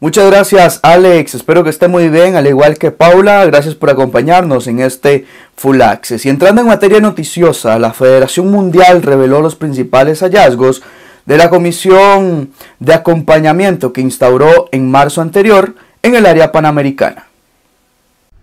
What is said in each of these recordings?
Muchas gracias Alex, espero que esté muy bien, al igual que Paula, gracias por acompañarnos en este Full Access. Y entrando en materia noticiosa, la Federación Mundial reveló los principales hallazgos de la comisión de acompañamiento que instauró en marzo anterior en el área panamericana.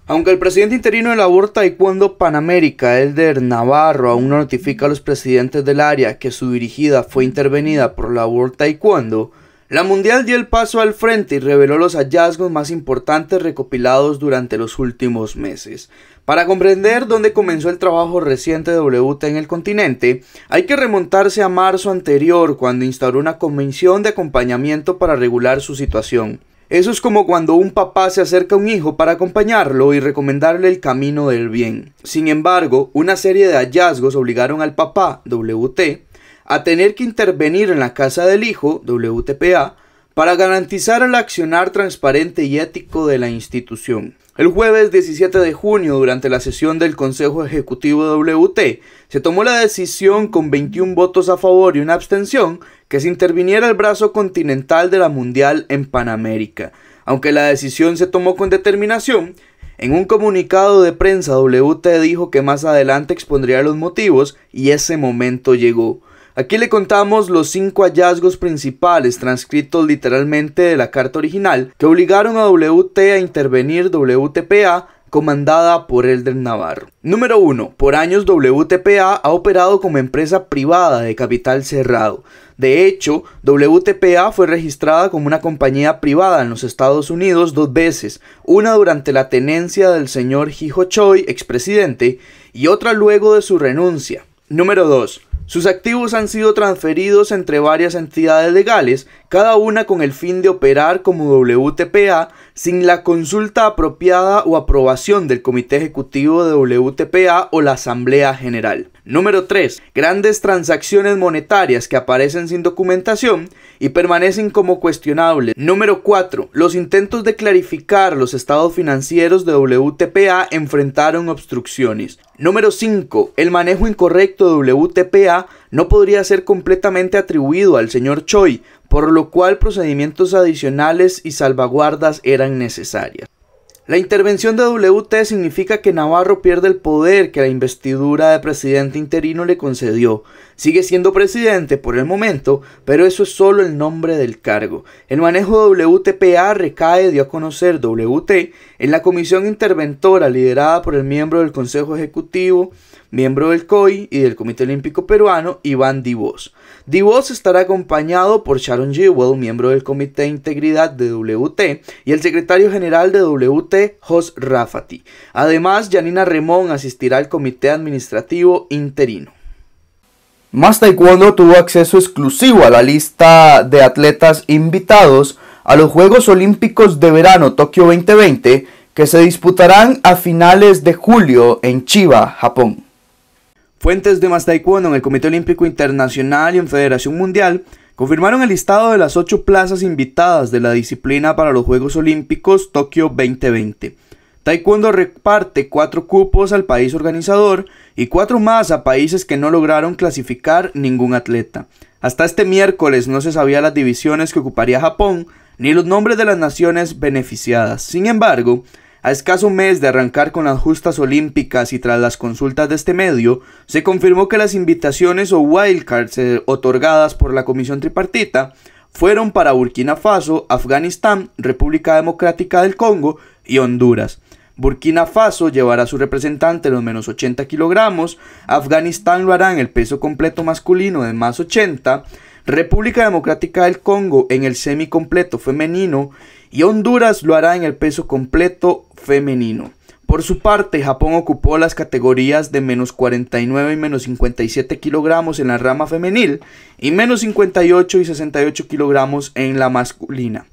Aunque el presidente interino de la y Taekwondo Panamérica, Elder Navarro, aún no notifica a los presidentes del área que su dirigida fue intervenida por la World Taekwondo, la Mundial dio el paso al frente y reveló los hallazgos más importantes recopilados durante los últimos meses. Para comprender dónde comenzó el trabajo reciente de WT en el continente, hay que remontarse a marzo anterior, cuando instauró una convención de acompañamiento para regular su situación. Eso es como cuando un papá se acerca a un hijo para acompañarlo y recomendarle el camino del bien. Sin embargo, una serie de hallazgos obligaron al papá, WT, a tener que intervenir en la Casa del Hijo, WTPA, para garantizar el accionar transparente y ético de la institución. El jueves 17 de junio, durante la sesión del Consejo Ejecutivo WT, se tomó la decisión con 21 votos a favor y una abstención que se interviniera el brazo continental de la Mundial en Panamérica. Aunque la decisión se tomó con determinación, en un comunicado de prensa WT dijo que más adelante expondría los motivos y ese momento llegó. Aquí le contamos los cinco hallazgos principales transcritos literalmente de la carta original que obligaron a WT a intervenir WTPA comandada por Elder Navarro. Número 1. Por años WTPA ha operado como empresa privada de capital cerrado. De hecho, WTPA fue registrada como una compañía privada en los Estados Unidos dos veces, una durante la tenencia del señor Hijo Choi, expresidente, y otra luego de su renuncia. Número 2. Sus activos han sido transferidos entre varias entidades legales, cada una con el fin de operar como WTPA sin la consulta apropiada o aprobación del Comité Ejecutivo de WTPA o la Asamblea General. Número 3. Grandes transacciones monetarias que aparecen sin documentación y permanecen como cuestionables. Número 4. Los intentos de clarificar los estados financieros de WTPA enfrentaron obstrucciones. Número 5. El manejo incorrecto de WTPA no podría ser completamente atribuido al señor Choi, por lo cual procedimientos adicionales y salvaguardas eran necesarias. La intervención de WT significa que Navarro pierde el poder que la investidura de presidente interino le concedió. Sigue siendo presidente por el momento, pero eso es solo el nombre del cargo. El manejo de WTPA recae, dio a conocer WT, en la comisión interventora liderada por el miembro del Consejo Ejecutivo miembro del COI y del Comité Olímpico Peruano, Iván Divos. Divos estará acompañado por Sharon Jewell, miembro del Comité de Integridad de WT, y el secretario general de WT, Jos Rafati. Además, Janina Remón asistirá al Comité Administrativo Interino. Más Taekwondo tuvo acceso exclusivo a la lista de atletas invitados a los Juegos Olímpicos de Verano Tokio 2020 que se disputarán a finales de julio en Chiba, Japón. Fuentes de más taekwondo en el Comité Olímpico Internacional y en Federación Mundial confirmaron el listado de las ocho plazas invitadas de la disciplina para los Juegos Olímpicos Tokio 2020. Taekwondo reparte cuatro cupos al país organizador y cuatro más a países que no lograron clasificar ningún atleta. Hasta este miércoles no se sabía las divisiones que ocuparía Japón ni los nombres de las naciones beneficiadas. Sin embargo, a escaso mes de arrancar con las justas olímpicas y tras las consultas de este medio, se confirmó que las invitaciones o wildcards eh, otorgadas por la Comisión Tripartita fueron para Burkina Faso, Afganistán, República Democrática del Congo y Honduras. Burkina Faso llevará a su representante los menos 80 kilogramos, Afganistán lo hará en el peso completo masculino de más 80, República Democrática del Congo en el semi completo femenino y Honduras lo hará en el peso completo femenino. Por su parte, Japón ocupó las categorías de menos 49 y menos 57 kilogramos en la rama femenil y menos 58 y 68 kilogramos en la masculina.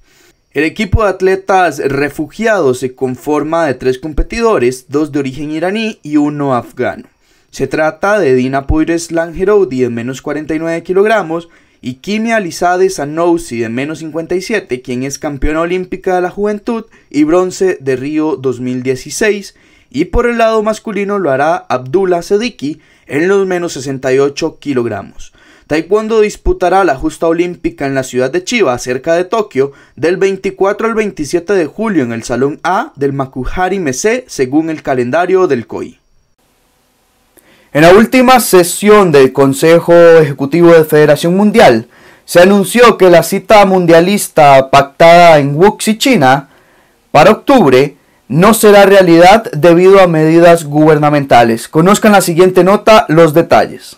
El equipo de atletas refugiados se conforma de tres competidores, dos de origen iraní y uno afgano. Se trata de Dina Poires Langeroudi en menos 49 kilogramos y Kimia Alizade Sanousi, de menos 57, quien es campeona olímpica de la juventud y bronce de Río 2016. Y por el lado masculino lo hará Abdullah Sediki en los menos 68 kilogramos. Taekwondo disputará la justa olímpica en la ciudad de Chiba, cerca de Tokio, del 24 al 27 de julio en el Salón A del Makuhari Mese, según el calendario del COI. En la última sesión del Consejo Ejecutivo de Federación Mundial, se anunció que la cita mundialista pactada en Wuxi, China, para octubre, no será realidad debido a medidas gubernamentales. Conozcan la siguiente nota los detalles.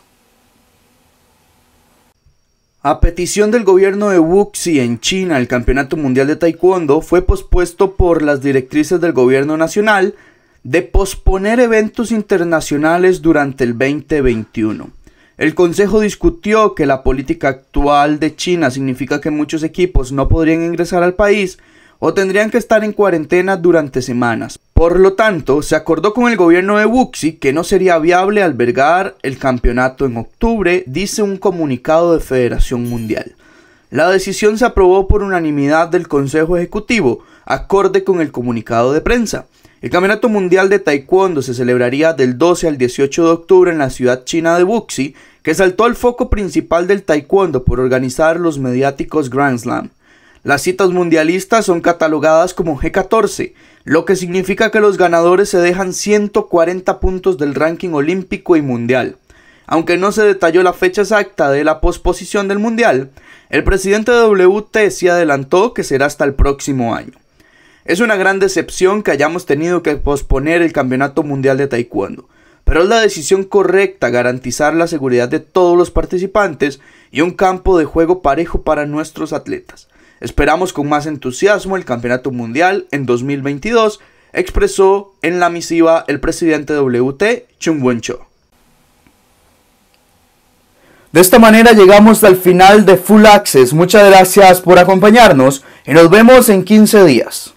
A petición del gobierno de Wuxi en China, el Campeonato Mundial de Taekwondo fue pospuesto por las directrices del gobierno nacional de posponer eventos internacionales durante el 2021. El Consejo discutió que la política actual de China significa que muchos equipos no podrían ingresar al país o tendrían que estar en cuarentena durante semanas. Por lo tanto, se acordó con el gobierno de Wuxi que no sería viable albergar el campeonato en octubre, dice un comunicado de Federación Mundial. La decisión se aprobó por unanimidad del Consejo Ejecutivo, acorde con el comunicado de prensa. El Campeonato Mundial de Taekwondo se celebraría del 12 al 18 de octubre en la ciudad china de Buxi, que saltó al foco principal del Taekwondo por organizar los mediáticos Grand Slam. Las citas mundialistas son catalogadas como G14, lo que significa que los ganadores se dejan 140 puntos del ranking olímpico y mundial. Aunque no se detalló la fecha exacta de la posposición del mundial, el presidente de WT se adelantó que será hasta el próximo año. Es una gran decepción que hayamos tenido que posponer el Campeonato Mundial de Taekwondo, pero es la decisión correcta garantizar la seguridad de todos los participantes y un campo de juego parejo para nuestros atletas. Esperamos con más entusiasmo el Campeonato Mundial en 2022, expresó en la misiva el presidente WT, Chung Won Cho. De esta manera llegamos al final de Full Access. Muchas gracias por acompañarnos y nos vemos en 15 días.